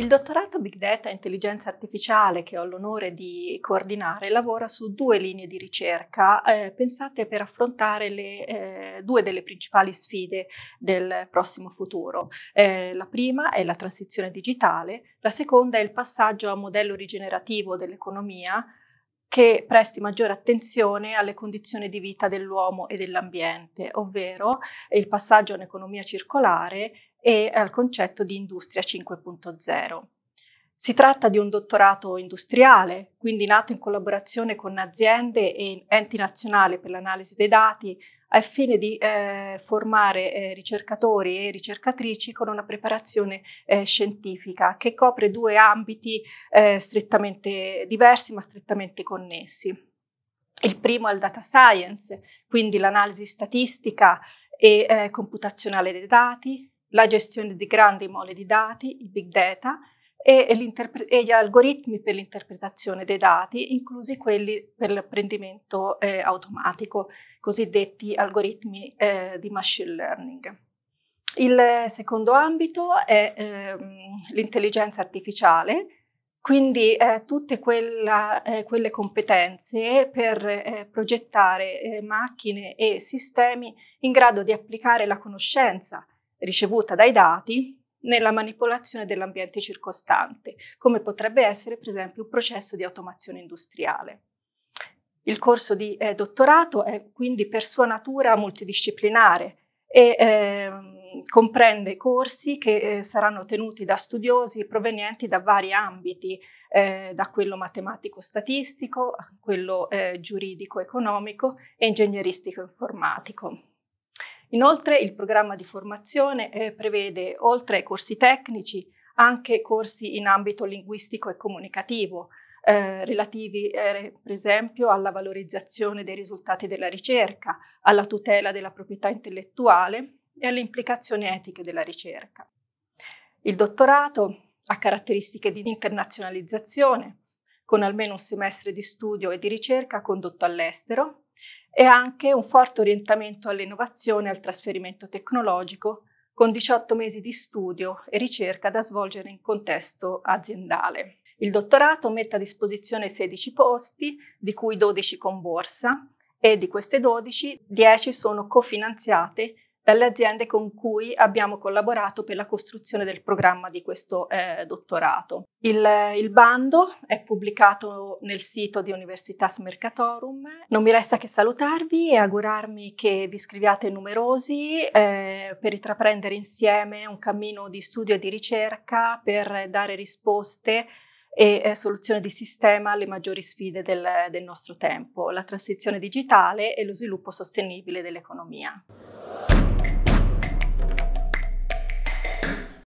Il dottorato Big Data e Intelligenza Artificiale che ho l'onore di coordinare lavora su due linee di ricerca eh, pensate per affrontare le, eh, due delle principali sfide del prossimo futuro. Eh, la prima è la transizione digitale, la seconda è il passaggio a modello rigenerativo dell'economia che presti maggiore attenzione alle condizioni di vita dell'uomo e dell'ambiente, ovvero eh, il passaggio a un'economia circolare e al concetto di industria 5.0. Si tratta di un dottorato industriale, quindi nato in collaborazione con aziende e enti nazionali per l'analisi dei dati, al fine di eh, formare eh, ricercatori e ricercatrici con una preparazione eh, scientifica che copre due ambiti eh, strettamente diversi ma strettamente connessi. Il primo è il data science, quindi l'analisi statistica e eh, computazionale dei dati, la gestione di grandi mole di dati, i big data, e, e gli algoritmi per l'interpretazione dei dati, inclusi quelli per l'apprendimento eh, automatico, cosiddetti algoritmi eh, di machine learning. Il secondo ambito è ehm, l'intelligenza artificiale, quindi eh, tutte quella, eh, quelle competenze per eh, progettare eh, macchine e sistemi in grado di applicare la conoscenza ricevuta dai dati nella manipolazione dell'ambiente circostante, come potrebbe essere per esempio un processo di automazione industriale. Il corso di eh, dottorato è quindi per sua natura multidisciplinare e eh, comprende corsi che eh, saranno tenuti da studiosi provenienti da vari ambiti, eh, da quello matematico-statistico a quello eh, giuridico-economico e ingegneristico-informatico. Inoltre il programma di formazione eh, prevede, oltre ai corsi tecnici, anche corsi in ambito linguistico e comunicativo, eh, relativi eh, per esempio alla valorizzazione dei risultati della ricerca, alla tutela della proprietà intellettuale e alle implicazioni etiche della ricerca. Il dottorato ha caratteristiche di internazionalizzazione, con almeno un semestre di studio e di ricerca condotto all'estero, e anche un forte orientamento all'innovazione e al trasferimento tecnologico, con 18 mesi di studio e ricerca da svolgere in contesto aziendale. Il dottorato mette a disposizione 16 posti, di cui 12 con borsa, e di queste 12, 10 sono cofinanziate dalle aziende con cui abbiamo collaborato per la costruzione del programma di questo eh, dottorato. Il, il, bando è pubblicato nel sito di Universitas Mercatorum. Non mi resta che salutarvi e augurarmi che vi iscriviate numerosi eh, per intraprendere insieme un cammino di studio e di ricerca per dare risposte e eh, soluzione di sistema alle maggiori sfide del, del nostro tempo, la transizione digitale e lo sviluppo sostenibile dell'economia.